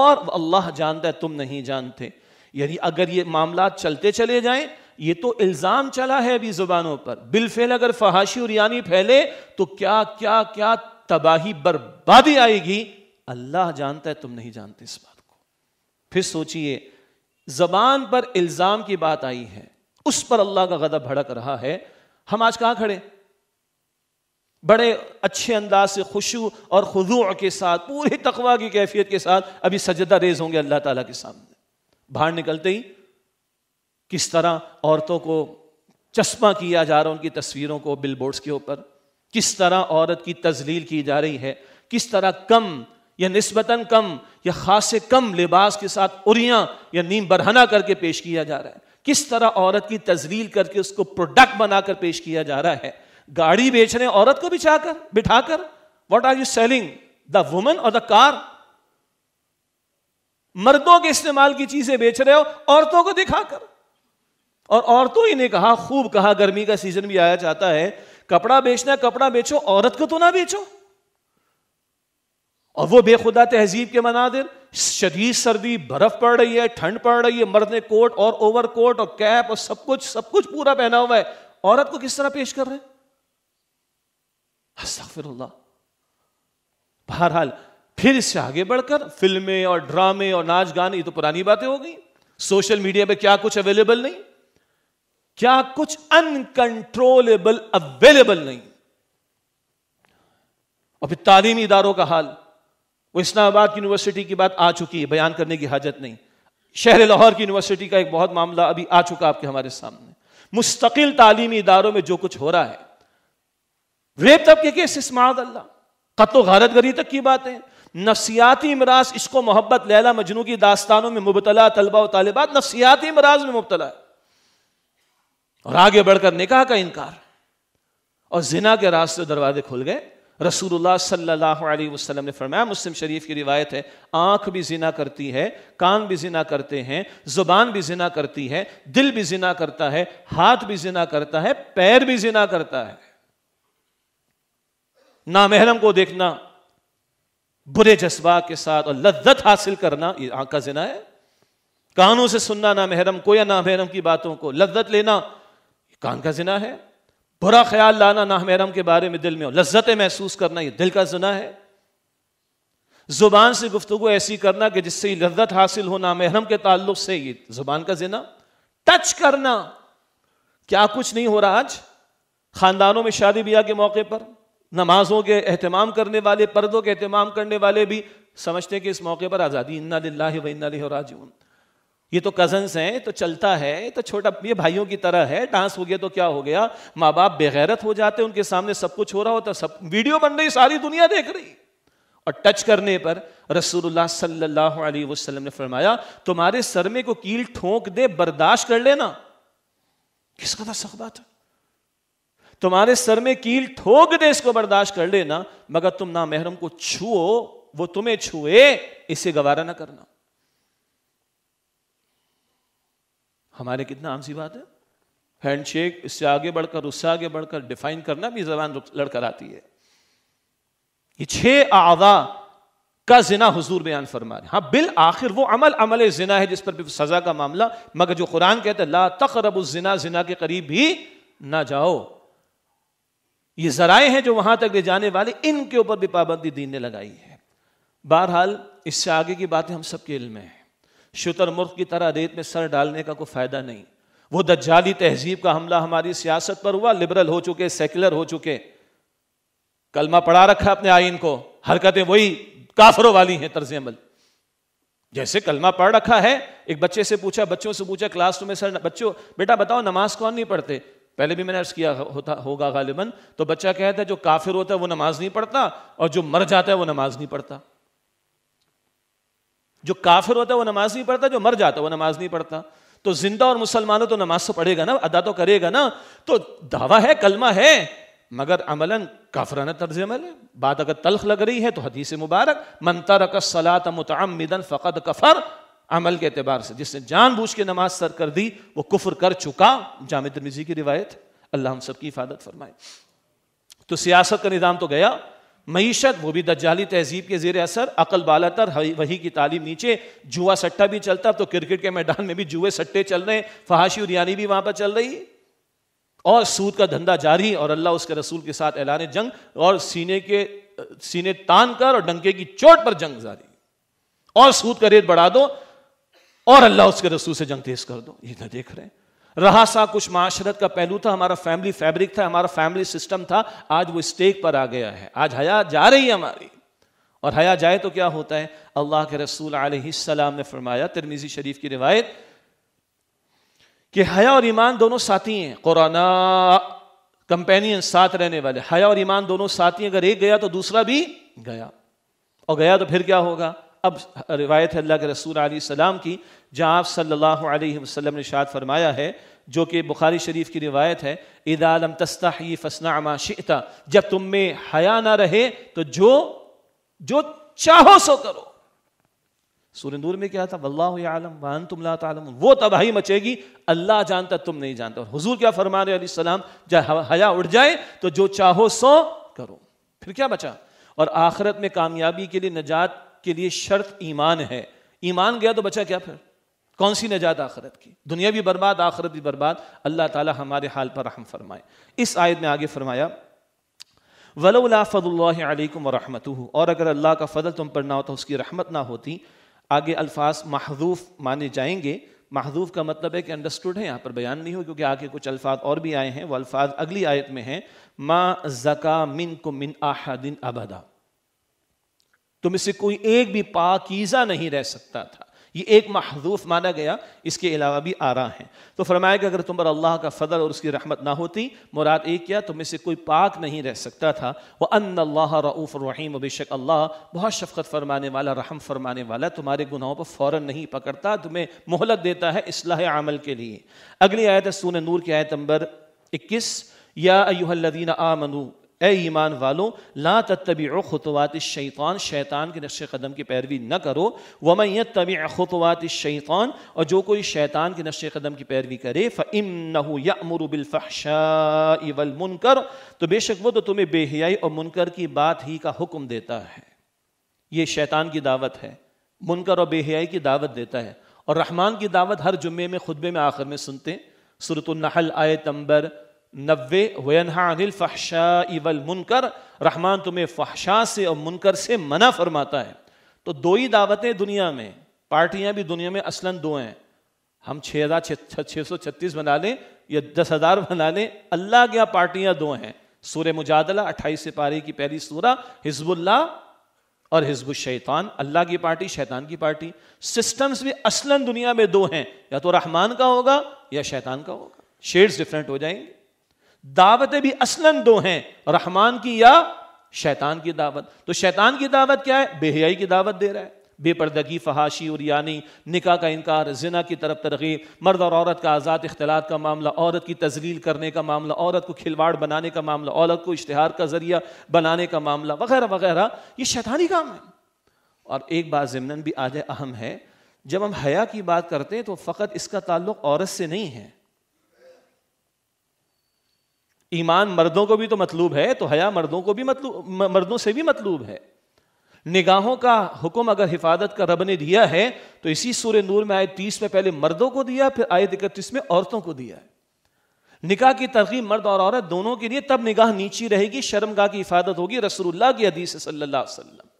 और अल्लाह जानता है तुम नहीं जानते यानी अगर ये मामला चलते चले जाएं ये तो इल्ज़ाम चला है अभी ज़ुबानों पर बिलफेल अगर फहाशी और यानी फैले तो क्या क्या क्या तबाही बर्बादी आएगी अल्लाह जानता है तुम नहीं जानते इस बात को फिर सोचिए जबान पर इल्ज़ाम की बात आई है उस पर अल्लाह का गदब भड़क रहा है हम आज कहां खड़े बड़े अच्छे अंदाज से खुशू और खुजू के साथ पूरी तकवा की कैफियत के साथ अभी सजदा रेज होंगे अल्लाह ताला के सामने बाहर निकलते ही किस तरह औरतों को चश्मा किया जा रहा है उनकी तस्वीरों को बिलबोर्ड्स के ऊपर किस तरह औरत की तजलील की जा रही है किस तरह कम या नस्बता कम या खास से कम लिबास के साथ उरिया या नीम बरहना करके पेश किया जा रहा है किस तरह औरत की तजलील करके उसको प्रोडक्ट बनाकर पेश किया जा रहा है गाड़ी बेच रहे औरत को बिछाकर बिठाकर what are you selling the woman और द कार मर्दों के इस्तेमाल की चीजें बेच रहे हो औरतों को दिखाकर और औरतों ही ने कहा खूब कहा गर्मी का सीजन भी आया जाता है कपड़ा बेचना कपड़ा बेचो औरत को तो ना बेचो और वो बेखुदा तहजीब के मनादिर शदीद सर्दी बर्फ पड़ रही है ठंड पड़ रही है मर्द ने कोट और ओवर कोट और कैप और सब कुछ सब कुछ पूरा पहना हुआ है औरत को किस तरह पेश कर रहे हैं बहरहाल फिर इससे आगे बढ़कर फिल्में और ड्रामे और नाच गाने ये तो पुरानी बातें हो गई सोशल मीडिया पे क्या कुछ अवेलेबल नहीं क्या कुछ अनकंट्रोलेबल अवेलेबल नहीं और फिर तालीमी इदारों का हाल वो इस्लामाबाद की यूनिवर्सिटी की बात आ चुकी है बयान करने की हाजत नहीं शहर लाहौर की यूनिवर्सिटी का एक बहुत मामला अभी आ चुका आपके हमारे सामने मुस्तकिल तालीमी इदारों में जो कुछ हो रहा है रेप तबके के माद अल्लाह कत्लो गारत गरी तक की बातें नफसियाती मराज इसको मोहब्बत लैला मजनू की दास्तानों में मुबतला तलबा व तालिबात नफसियाती मराज में मुबतला है और आगे बढ़कर निकाह का इनकार और जिना के रास्ते दरवाजे खुल गए रसूलुल्लाह सल्लल्लाहु अलैहि वसल्लम ने फरमाया मुस्लिम शरीफ की रिवायत है आंख भी जिना करती है कान भी जिना करते हैं जुबान भी जिना करती है दिल भी जिना करता है हाथ भी जिना करता है पैर भी जिना करता है नामहरम को देखना बुरे जज्बा के साथ और लद्दत हासिल करना ये आंख का जिना है कानों से सुनना ना महरम को या ना महरम की बातों को लद्दत लेना कान का जिना है बुरा ख्याल लाना ना महरम के बारे में दिल में लज्जतें महसूस करना ये दिल का जिना है जुबान से गुफ्तु ऐसी करना कि जिससे लज्जत हासिल हो ना महरम के ताल्लुक से ये जुबान का जिना टच करना क्या कुछ नहीं हो रहा आज खानदानों में शादी ब्याह के मौके पर नमाजों के अहतमाम करने वाले पर्दों के अहतमाम करने वाले भी समझते कि इस मौके पर आज़ादी इन्ना दिल्ला व इन्ना राजून ये तो कजन्स हैं तो चलता है तो छोटा ये भाइयों की तरह है डांस हो गया तो क्या हो गया माँ बाप बेगैरत हो जाते उनके सामने सब कुछ हो रहा होता सब वीडियो बन रही सारी दुनिया देख रही और टच करने पर रसूलुल्लाह सल्लल्लाहु अलैहि वसल्लम ने फरमाया तुम्हारे सर में को कील ठोंक दे बर्दाश्त कर लेना किस कदर सख बात है तुम्हारे सर में कील ठोक दे इसको बर्दाश्त कर लेना मगर तुम ना महरम को छुओ वो तुम्हें छुए इसे गवारा ना करना हमारे कितना आम सी बात है हैंडशेक इससे आगे बढ़कर उससे आगे बढ़कर डिफाइन करना भी जबान लड़कर आती है ये छह आवा का जिना हुजूर बयान फरमा रहे हाँ बिल आखिर वो अमल अमल जिना है जिस पर भी सजा का मामला मगर जो कुरान कहते हैं ला तक जिना जिना के करीब भी ना जाओ ये जराए हैं जो वहां तक ले जाने वाले इनके ऊपर भी पाबंदी दीन ने लगाई है बहरहाल इससे आगे की बातें हम सबके में है शुतर मुर्ख की तरह रेत में सर डालने का कोई फ़ायदा नहीं वो दज्जाली तहजीब का हमला हमारी सियासत पर हुआ लिबरल हो चुके सेकुलर हो चुके कलमा पढ़ा रखा अपने आइन को हरकतें वही काफरों वाली हैं तर्ज अमल जैसे कलमा पढ़ रखा है एक बच्चे से पूछा बच्चों से पूछा क्लास में सर बच्चों बेटा बताओ नमाज कौन नहीं पढ़ते पहले भी मैंने अर्ज किया होता होगा गालिबन तो बच्चा कहता है जो काफिर होता है वो नमाज नहीं पढ़ता और जो मर जाता है वो नमाज नहीं पढ़ता जो काफिर होता है वो नमाज नहीं पढ़ता जो मर जाता है वो नमाज नहीं पढ़ता तो जिंदा और मुसलमानों तो नमाज तो पढ़ेगा ना अदा तो करेगा ना तो दावा है कलमा है मगर अमलन काफराना तर्ज अमल है बात अगर तलख लग रही है तो हदीस मुबारक मंतर रकसलात मुतमिदन फ़कत कफर अमल के अतबार से जिसने जान बूझ के नमाज सर कर दी वह कुफर कर चुका जाम तर्मिजी की रिवायत अल्लाह हम सबकी हिफाजत फरमाए तो सियासत का निज़ाम तो गया मीशत वो भी दज्जाली तहजीब के जेर असर अकल बाला तर वही की तालीम नीचे जुआ सट्टा भी चलता तो क्रिकेट के मैदान में भी जुए सट्टे चल रहे हैं फहाशी उरियानी भी वहां पर चल रही और सूद का धंधा जारी और अल्लाह उसके रसूल के साथ ऐलान जंग और सीने के सीने तान कर और डंके की चोट पर जंग जारी और सूद का रेत बढ़ा दो और अल्लाह उसके रसूल से जंग तेज कर दो ये ना देख रहे रहा सा कुछ माशरत का पहलू था हमारा फैमिली फैब्रिक था हमारा फैमिली सिस्टम था आज वो स्टेक पर आ गया है आज हया जा रही है हमारी और हया जाए तो क्या होता है अल्लाह के रसूल आलम ने फरमाया तिरमिजी शरीफ की रिवायत कि हया और ईमान दोनों साथी हैं कोराना कंपेनियन साथ रहने वाले हया और ईमान दोनों साथी अगर एक गया तो दूसरा भी गया और गया तो फिर क्या होगा अब रिवायत है अल्लाह के रसूल सलाम की जहाँ आप सल्लल्लाहु अलैहि वसल्लम ने शाद फरमाया है जो कि बुखारी शरीफ की रिवायत है इदालम तस्ताही फसनामा शिता जब तुम में हया ना रहे तो जो जो चाहो सो करो सूरनूर में क्या था वल्लाह आलम वान तुम ला तालम वो तबाही मचेगी अल्लाह जानता तुम नहीं जानता और हुजूर क्या फरमा रहे सलाम जब हया उठ जाए तो जो चाहो सो करो फिर क्या बचा और आखरत में कामयाबी के लिए नजात के लिए शर्त ईमान है ईमान गया तो बचा क्या फिर कौन सी नजात आखरत की दुनिया भी बर्बाद आखरत भी बर्बाद अल्लाह ताला हमारे हाल पर रहम फरमाए इस आयत में आगे फरमाया वलाफ़ल्लाम वरहमत और अगर अल्लाह का फजल तुम पर ना होता उसकी रहमत ना होती आगे अल्फाज महदूफ माने जाएंगे महदूफ का मतलब है कि अंडरस्टूड है यहाँ पर बयान नहीं हो क्योंकि आगे कुछ अल्फाज और भी आए हैं वह अल्फाज अगली आयत में हैं मा जका मिन को मिन आहदिन अबदा तुम से कोई एक भी पाकीज़ा नहीं रह सकता था ये एक महदूफ माना गया इसके अलावा भी आरा है तो फरमाया कि अगर तुम पर अल्लाह का फदर और उसकी रहमत ना होती मुराद एक क्या तुम से कोई पाक नहीं रह सकता था वह अन अल्लाह रऊफ़ रहीम बेशक अल्लाह बहुत शफकत फरमाने वाला रहम फरमाने वाला तुम्हारे गुनाहों पर फौरन नहीं पकड़ता तुम्हें मोहलत देता है इस्लाह आमल के लिए अगली आयत है सून नूर की आयत नंबर इक्कीस या अयुहल्लिन आ मनू ए ईमान वालों ला तबी खुतवात शैतान शैतान के नक्श कदम की पैरवी न करो वमैत तबी खुतवात शैतान और जो कोई शैतान के नक्श कदम की पैरवी करे फ़िम नमरबिलफ़शावल मुनकर तो बेशक वो तो तुम्हें बेहयाई और मुनकर की बात ही का हुक्म देता है ये शैतान की दावत है मुनकर और बेहियाई की दावत देता है और रहमान की दावत हर जुम्मे में खुतबे में आखिर में सुनते हैं सूरत आयत नंबर नब्बे वनहा अनिल इवल मुनकर रहमान तुम्हें फहशा से और मुनकर से मना फरमाता है तो दो ही दावतें दुनिया में पार्टियां भी दुनिया में असलन दो हैं हम छः हज़ार छः सौ छत्तीस बना लें या दस हज़ार बना लें अल्लाह के यहाँ दो हैं सूर्य मुजादला अट्ठाईस से पारी की पहली सूरा हिजबुल्ला और हिजबु शैतान अल्लाह की पार्टी शैतान की पार्टी सिस्टम्स भी असलन दुनिया में दो हैं या तो रहमान का होगा या शैतान का होगा शेड्स डिफरेंट हो जाएंगे दावतें भी असलन दो हैं रहमान की या शैतान की दावत तो शैतान की दावत क्या है बेहयाई की दावत दे रहा है बेपर्दगी फहाशी और यानी निका का इनकार जिना की तरफ तरगीब मर्द और औरत का आज़ाद अख्तलात का मामला औरत की तजलील करने का मामला औरत को खिलवाड़ बनाने का मामला औरत को इश्तहार का ज़रिया बनाने का मामला वगैरह वगैरह ये शैतानी काम है और एक बात ज़मनन भी आज अहम है जब हम हया की बात करते हैं तो फ़कत इसका ताल्लुक औरत से नहीं है ईमान मर्दों को भी तो मतलूब है तो हया मर्दों को भी मतलू मर्दों से भी मतलूब है निगाहों का हुक्म अगर हिफाजत का रब ने दिया है तो इसी सूर्य नूर में आए तीस में पहले मर्दों को दिया फिर आयत इकतीस में औरतों को दिया है निकाह की तरकीब मर्द और औरत दोनों के लिए तब निगाह नीची रहेगी शर्मगाह की हिफाजत होगी रसूलुल्लाह की हदीस सल्लल्लाहु अलैहि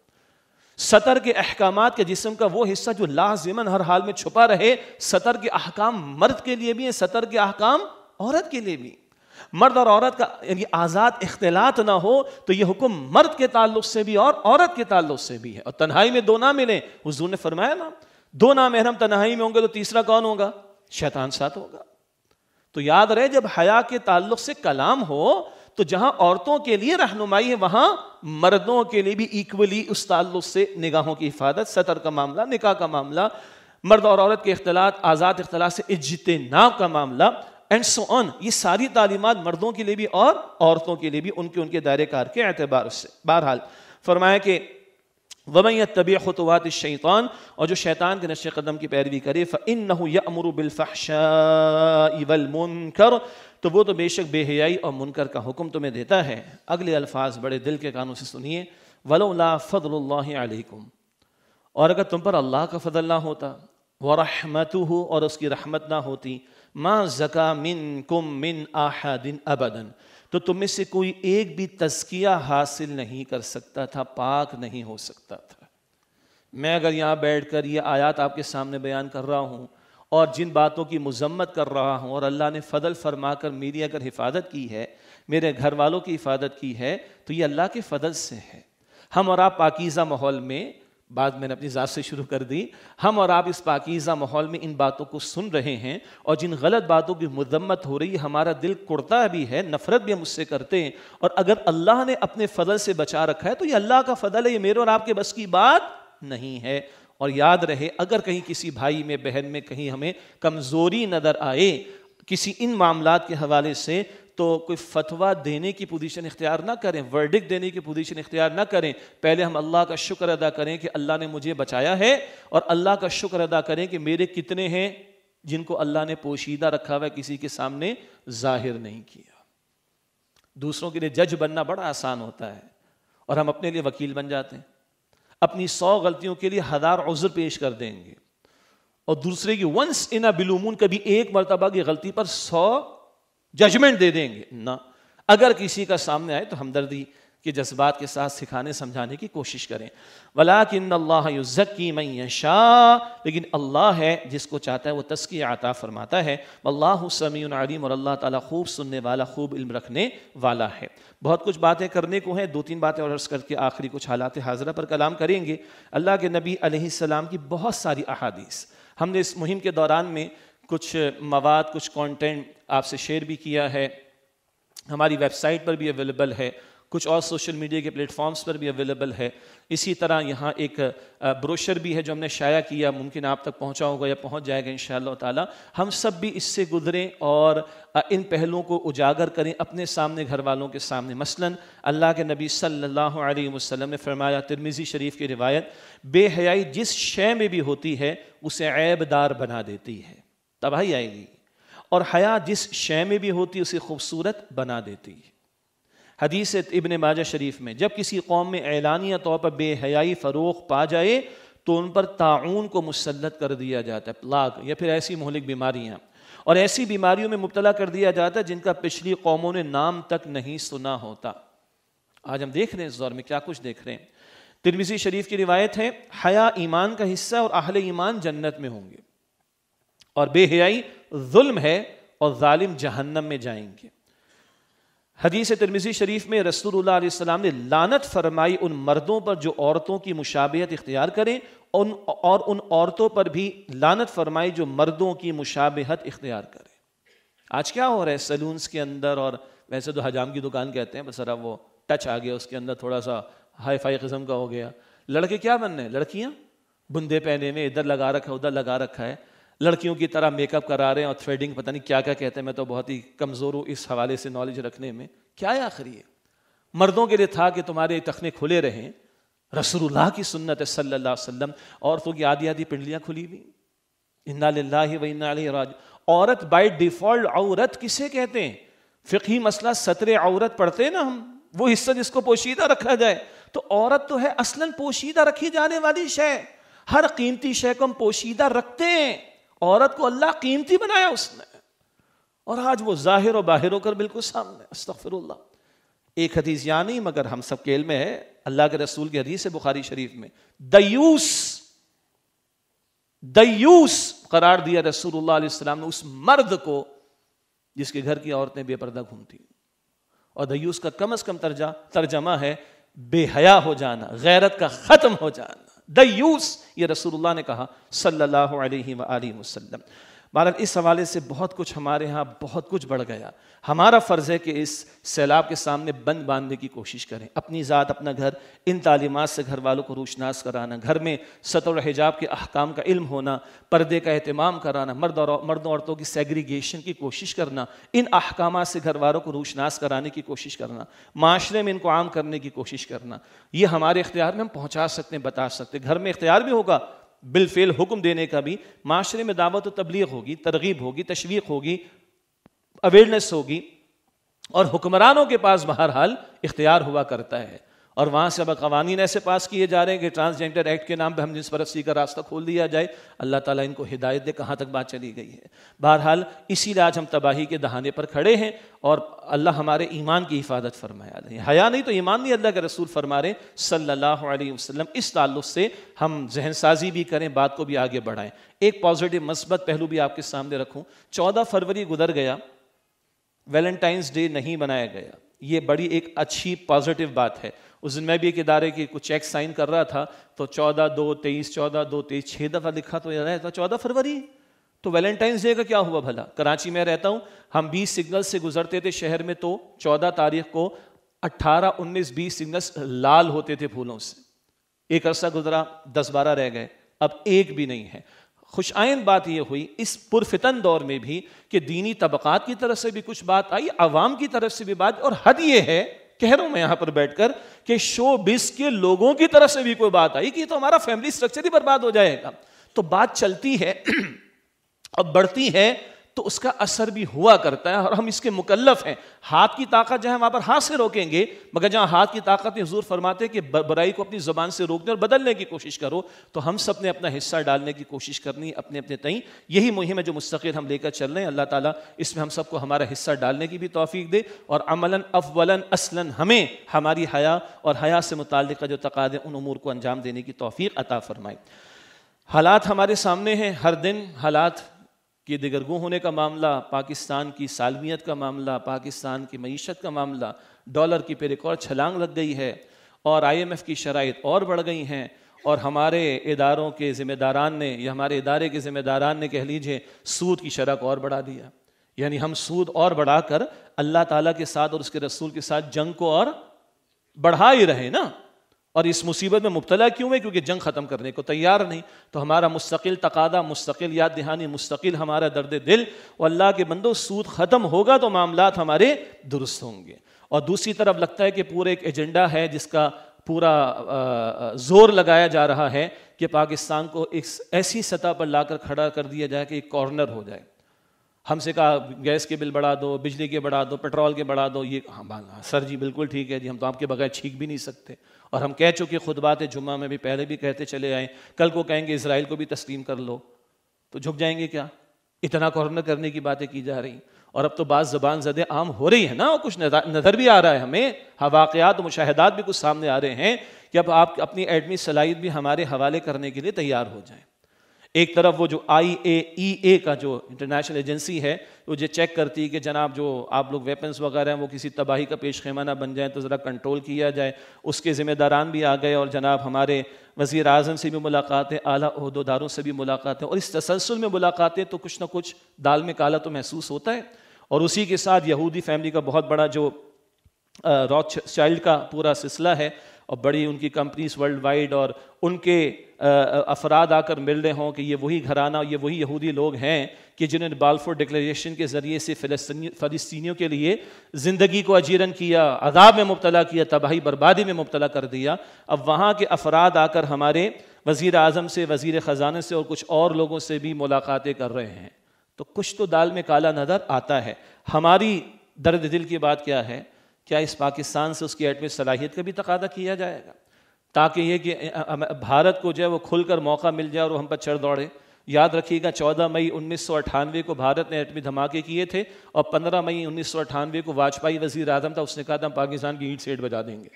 सतर के अहकाम के जिसम का वो हिस्सा जो लाजमन हर हाल में छुपा रहे सतर के अहकाम मर्द के लिए भी है सतर के अहकाम औरत के लिए भी मर्द और औरत का यानी आज़ाद इख्तलात ना हो तो यह हुक्म मर्द के ताल्लुक से भी और औरत के ताल्लुक से भी है और तन्हाई में दो ना मिले हजूर ने फरमाया ना दो ना महरम तन्हाई में होंगे तो तीसरा कौन होगा शैतान साथ होगा तो याद रहे जब हया के ताल्लुक से कलाम हो तो जहां औरतों के लिए रहनुमाई है वहां मर्दों के लिए भी इक्वली उस ताल्लुक से निगाहों की हिफाजत सतर का मामला निकाह का मामला मर्द और औरत के अख्तलात आज़ाद अख्तलात से इज्जत इजतनाब का मामला एंड सो ऑन ये सारी तालीमत मर्दों के लिए भी और औरतों के लिए भी उनके उनके दायरे कार के एतबार से बहरहाल फरमाया कि वमैत तबी खतवात शैतान और जो शैतान के नशे कदम की पैरवी करे फ़िन नमर कर तो वो तो बेशक बेहयाई और मुनकर का हुक्म तुम्हें देता है अगले अल्फाज बड़े दिल के कानों से सुनिए वलोला फ़दल्लाकुम और अगर तुम पर अल्लाह का फ़दल ना होता वह रहमत हो और उसकी रहमत ना होती माँ जका मिन कुम मिन आहादिन अबदन तो तुम में से कोई एक भी तस्किया हासिल नहीं कर सकता था पाक नहीं हो सकता था मैं अगर यहाँ बैठ कर ये आयात आपके सामने बयान कर रहा हूँ और जिन बातों की मजम्मत कर रहा हूँ और अल्लाह ने फ़दल फरमा कर मेरी अगर हिफाजत की है मेरे घर वालों की हिफाजत की है तो ये अल्लाह के फ़दल से है हम और आप पाकिज़ा माहौल में बाद मैंने अपनी ज़ात से शुरू कर दी हम और आप इस पाकिज़ा माहौल में इन बातों को सुन रहे हैं और जिन गलत बातों की मजम्मत हो रही है हमारा दिल कुड़ता भी है नफ़रत भी हम उससे करते हैं और अगर अल्लाह ने अपने फ़जल से बचा रखा है तो ये अल्लाह का फ़जल है ये मेरे और आपके बस की बात नहीं है और याद रहे अगर कहीं किसी भाई में बहन में कहीं हमें कमज़ोरी नज़र आए किसी इन मामला के हवाले से तो कोई फतवा देने की पोजीशन इख्तियार ना करें वर्डिक देने की पोजीशन इख्तियार ना करें पहले हम अल्लाह का शुक्र अदा करें कि अल्लाह ने मुझे बचाया है और अल्लाह का शुक्र अदा करें कि मेरे कितने हैं जिनको अल्लाह ने पोशीदा रखा हुआ किसी के सामने जाहिर नहीं किया दूसरों के लिए जज बनना बड़ा आसान होता है और हम अपने लिए वकील बन जाते हैं अपनी सौ गलतियों के लिए हज़ार उज्र पेश कर देंगे और दूसरे की वंस इन बिलूमून कभी एक मरतबा की गलती पर सौ जजमेंट दे देंगे ना अगर किसी का सामने आए तो हमदर्दी के जज्बात के साथ सिखाने समझाने की कोशिश करें वला कि अल्लाह युज़की शाह लेकिन अल्लाह है जिसको चाहता है वो तस्की आता फरमाता है अल्लाह समी अलीम और अल्लाह ताला खूब सुनने वाला खूब इल्म रखने वाला है बहुत कुछ बातें करने को हैं दो तीन बातें और अर्ज़ करके आखिरी कुछ हालात हाजरा पर कलाम करेंगे अल्लाह के नबी आसमाम की बहुत सारी अहादीस हमने इस मुहिम के दौरान में कुछ मवाद कुछ कंटेंट आपसे शेयर भी किया है हमारी वेबसाइट पर भी अवेलेबल है कुछ और सोशल मीडिया के प्लेटफॉर्म्स पर भी अवेलेबल है इसी तरह यहाँ एक ब्रोशर भी है जो हमने शाया किया मुमकिन आप तक पहुँचा होगा या पहुँच जाएगा इन ताला हम सब भी इससे गुजरें और इन पहलुओं को उजागर करें अपने सामने घर वालों के सामने मसलन अल्लाह के नबी सल्लल्लाहु अलैहि वसल्लम ने फरमाया तिरमिज़ी शरीफ की रिवायत बेहयाई जिस शय में भी होती है उसे ऐबदार बना देती है तबाही आएगी और हया जिस शय में भी होती उसे खूबसूरत बना देती है हदीस इबन माजा शरीफ में जब किसी कौम में ऐलानिया तौर पर बेहयाई फरोख पा जाए तो उन पर ताउन को मुसलत कर दिया जाता है प्लाग या फिर ऐसी मोहलिक बीमारियाँ और ऐसी बीमारियों में मुबतला कर दिया जाता है जिनका पिछली कौमों ने नाम तक नहीं सुना होता आज हम देख रहे हैं इस दौर में क्या कुछ देख रहे हैं तिरमिजी शरीफ की रिवायत है हया ईमान का हिस्सा और अहल ईमान जन्नत में होंगे और बेहयाई जुल्म है और ालिम जहन्नम में जाएंगे हदीस तिरमिजी शरीफ में रसूलुल्लाह ने लानत फरमाई उन मर्दों पर जो औरतों की मुशाबियत इख्तियार करें उन और उन औरतों पर भी लानत फरमाई जो मर्दों की मुशाबहत इख्तियार करें आज क्या हो रहा है सलून्स के अंदर और वैसे तो हजाम की दुकान कहते हैं बस जरा वो टच आ गया उसके अंदर थोड़ा सा हाई फाई किस्म का हो गया लड़के क्या बन रहे हैं लड़कियाँ बुंदे पहने में इधर लगा रखा है उधर लगा रखा है लड़कियों की तरह मेकअप करा रहे हैं और थ्रेडिंग पता नहीं क्या क्या कहते हैं मैं तो बहुत ही कमज़ोर हूँ इस हवाले से नॉलेज रखने में क्या आखिर ये मर्दों के लिए था कि तुम्हारे तखने खुले रहें रसूलुल्लाह की सुन्नत है सल्लल्लाहु अलैहि वसल्लम औरतों की आधी आधी पिंडलियाँ खुली हुई इन्ना वज औरत बाय डिफ़ॉल्ट औरत किसे कहते हैं फ़िकी मसला सतरे औरत पढ़ते हैं ना हम वो हिस्सा जिसको पोशीदा रखा जाए तो औरत तो है असलन पोशीदा रखी जाने वाली शय हर कीमती शय को हम पोशीदा रखते हैं औरत को अल्लाह कीमती बनाया उसने और आज वो जाहिर और बाहिर होकर बिल्कुल सामने अस्तफिर एक हदीस यानी मगर हम सब केल में है अल्लाह के रसूल के हदीस है बुखारी शरीफ में दयूस दयूस करार दिया रसूलुल्लाह ने उस मर्द को जिसके घर की औरतें बेपर्दा घूमती और दयूस का कम अज कम तर्जा तर्जमा है बेहया हो जाना गैरत का खत्म हो जाना द यूस ये रसूलुल्लाह ने कहा सल्लल्लाहु अलैहि वसल्लम महाराज इस हवाले से बहुत कुछ हमारे यहाँ बहुत कुछ बढ़ गया हमारा फ़र्ज़ है कि इस सैलाब के सामने बंद बांधने की कोशिश करें अपनी ज़ात अपना घर इन तालीमत से घर वालों को रोशनास कराना घर में सतर हिजाब के अहकाम का इल्म होना पर्दे का अहतमाम कराना मर्द और मर्दों औरतों की सेग्रीगेशन की कोशिश करना इन अहकाम से घर वालों को रोशनास कराने की कोशिश करना माशरे में इनको आम करने की कोशिश करना ये हमारे इख्तियार में हम पहुँचा सकते हैं बता सकते घर में इख्तियार भी होगा बिलफेल हुक्म देने का भी माशरे में दावत तबलीग होगी तरगीब होगी तशवीक होगी अवेयरनेस होगी और हुक्मरानों के पास बहरहाल इख्तियार हुआ करता है और वहाँ से अब कवानीन ऐसे पास किए जा रहे हैं कि ट्रांसजेंडर एक्ट के नाम पर हम जिस परस्ती का रास्ता खोल दिया जाए अल्लाह ताला इनको हिदायत दे कहाँ तक बात चली गई है बहरहाल इसी आज हम तबाही के दहाने पर खड़े हैं और अल्लाह हमारे ईमान की हिफाजत फरमाया नहीं हया नहीं तो ईमान नहीं अल्लाह के रसूल फरमा रहे सल्लल्लाहु अलैहि वसल्लम इस ताल्लुक से हम जहन साजी भी करें बात को भी आगे बढ़ाएं एक पॉजिटिव मस्बत पहलू भी आपके सामने रखूँ चौदह फरवरी गुजर गया वैलेंटाइंस डे नहीं बनाया गया ये बड़ी एक अच्छी पॉजिटिव बात है उस दिन मैं भी एक इदारे के कुछ चेक साइन कर रहा था तो चौदह दो तेईस चौदह दो तेईस छः दफ़ा लिखा तो याद था चौदह फरवरी तो वैलेंटाइंस डे का क्या हुआ भला कराची में रहता हूँ हम बीस सिग्नल से गुजरते थे शहर में तो चौदह तारीख को अट्ठारह उन्नीस बीस सिग्नल्स लाल होते थे फूलों से एक अरसा गुजरा दस बारह रह गए अब एक भी नहीं है खुश आयन बात यह हुई इस पुरफितन दौर में भी कि दीनी तबक़ात की तरफ से भी कुछ बात आई अवाम की तरफ से भी बात और हद यह है कह रहा हूं मैं यहां पर बैठकर कि शो बिस के लोगों की तरफ से भी कोई बात आई कि तो हमारा फैमिली स्ट्रक्चर ही बर्बाद हो जाएगा तो बात चलती है और बढ़ती है तो उसका असर भी हुआ करता है और हम इसके मुकल्लफ हैं हाथ की ताकत जहाँ वहाँ पर हाथ से रोकेंगे मगर जहाँ हाथ की ताकत हजूर फरमाते कि बुराई को अपनी ज़बान से रोकने और बदलने की कोशिश करो तो हम सब ने अपना हिस्सा डालने की कोशिश करनी अपने अपने तई यही मुहिम है जो मुस्तकिल हम लेकर चल रहे हैं अल्लाह ताला इसमें हम सबको हमारा हिस्सा डालने की भी तोफ़ी दे और अमला अफवला असलन हमें हमारी हया और हया से मुतल जो तकादे उन अमूर को अंजाम देने की तोफ़ी अता फ़रमाए हालात हमारे सामने हैं हर दिन हालात कि दिगरगु होने का मामला पाकिस्तान की सालमियत का मामला पाकिस्तान की मीशत का मामला डॉलर की पे रिकॉर्ड छलांग लग गई है और आईएमएफ की शराइ और बढ़ गई हैं और हमारे इदारों के ज़िम्मेदारान ने या हमारे इदारे के ज़िम्मेदारान ने कह लीजिए सूद की शरह को और बढ़ा दिया यानी हम सूद और बढ़ाकर अल्लाह ताला के साथ और उसके रसूल के साथ जंग को और बढ़ा ही रहे ना और इस मुसीबत में मुबतला क्यों है क्योंकि जंग ख़त्म करने को तैयार नहीं तो हमारा मुस्तकिल तकादा मुस्तकिल याद दहानी मुस्तकिल हमारा दर्द दिल और अल्लाह के बंदो सूद ख़त्म होगा तो मामला हमारे दुरुस्त होंगे और दूसरी तरफ लगता है कि पूरा एक एजेंडा है जिसका पूरा जोर लगाया जा रहा है कि पाकिस्तान को एक ऐसी सतह पर लाकर खड़ा कर दिया जाए कि एक कॉर्नर हो जाए हमसे कहा गैस के बिल बढ़ा दो बिजली के बढ़ा दो पेट्रोल के बढ़ा दो ये हाँ, हाँ सर जी बिल्कुल ठीक है जी हम तो आपके बगैर छीक भी नहीं सकते और हम कह चुके खुद बात जुम्मा में भी पहले भी कहते चले आए कल को कहेंगे इसराइल को भी तस्लीम कर लो तो झुक जाएंगे क्या इतना कॉर्नर करने की बातें की जा रही और अब तो बात जबान जदे आम हो रही है ना और कुछ नज़र भी आ रहा है हमें हाँ वाक़ात मुशाहदात भी कुछ सामने आ रहे हैं कि अब आप अपनी एडमी सलाहित भी हमारे हवाले करने के लिए तैयार हो जाएं एक तरफ वो जो आई ए ई ए का जो इंटरनेशनल एजेंसी है वो जो चेक करती है कि जनाब जो आप लोग वेपन्स वगैरह हैं वो किसी तबाही का पेश खेमा ना बन जाए तो ज़रा कंट्रोल किया जाए उसके ज़िम्मेदारान भी आ गए और जनाब हमारे वज़ी अजम से भी मुलाकातें अली अहदेदारों से भी मुलाकातें और इस तसलसल में मुलाकातें तो कुछ ना कुछ दाल में काला तो महसूस होता है और उसी के साथ यहूदी फैमिली का बहुत बड़ा जो रॉथ चाइल्ड का पूरा सिलसिला है और बड़ी उनकी कंपनीज वर्ल्ड वाइड और उनके अफराद आकर मिल रहे हों कि ये वही घराना ये वही यहूदी लोग हैं कि जिन्होंने बालफोर डिक्लेरेशन के ज़रिए से फ़लस्तियों के लिए ज़िंदगी को अजीरन किया अदाब में मुबतला किया तबाही बर्बादी में मुबतला कर दिया अब वहाँ के अफराद आकर हमारे वज़ी अजम से वज़ी ख़जाना से और कुछ और लोगों से भी मुलाकातें कर रहे हैं तो कुछ तो दाल में काला नज़र आता है हमारी दर्द दिल की बात क्या है क्या इस पाकिस्तान से उसकी एटमी सलाहियत का भी तकादा किया जाएगा ताकि ये कि भारत को जो है वो खुलकर मौका मिल जाए और हम पर चढ़ दौड़े याद रखिएगा 14 मई उन्नीस को भारत ने एटमी धमाके किए थे और 15 मई उन्नीस को वाजपेयी वजीर आजम था उसने कहा था हम पाकिस्तान की ईट सेट बजा देंगे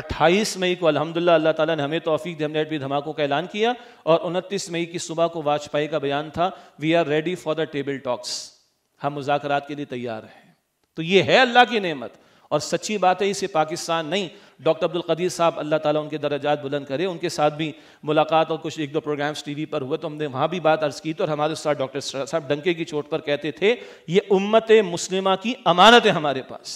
28 मई को अलहमदिल्ला अल्लाह ताला ने हमें तोफीक दी हमने एटमी धमाकों का ऐलान किया और 29 मई की सुबह को वाजपेयी का बयान था we are ready for the table talks हम मुजाकर के लिए तैयार हैं तो ये है अल्लाह की नमत और सच्ची बात है इसे पाकिस्तान नहीं डॉक्टर अब्दुल कदीर साहब अल्लाह ताला उनके दर्जात बुलंद करे उनके साथ भी मुलाकात और कुछ एक दो प्रोग्राम्स टीवी पर हुए तो हमने वहाँ भी बात अर्ज की तो और हमारे साथ डॉक्टर साहब डंके की चोट पर कहते थे ये उम्मत मुस्लिमा की अमानत है हमारे पास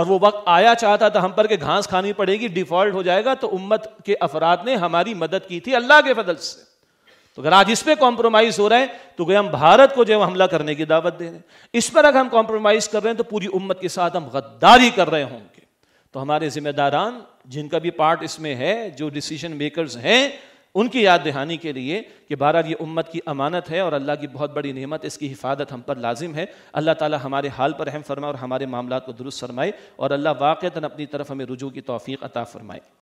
और वो वक्त आया चाहता था हम पर के घास खानी पड़ेगी डिफॉल्ट हो जाएगा तो उम्मत के अफराद ने हमारी मदद की थी अल्लाह के फदल से तो अगर आज इस पर कॉम्प्रोमाइज हो रहे हैं तो गए हम भारत को जो हमला करने की दावत दे रहे हैं इस पर अगर हम कॉम्प्रोमाइज कर रहे हैं तो पूरी उम्मत के साथ हम गद्दारी कर रहे होंगे तो हमारे जिम्मेदारान जिनका भी पार्ट इसमें है जो डिसीजन मेकर्स हैं उनकी याद दहानी के लिए कि बहरहाल ये उम्मत की अमानत है और अल्लाह की बहुत बड़ी नेमत इसकी हिफाजत हम पर लाजिम है अल्लाह ताला हमारे हाल पर अहम फरमाए और हमारे मामला को दुरुस्त फरमाए और अल्लाह वाक़ता अपनी तरफ हमें रुजू की तोफ़ी अता फरमाए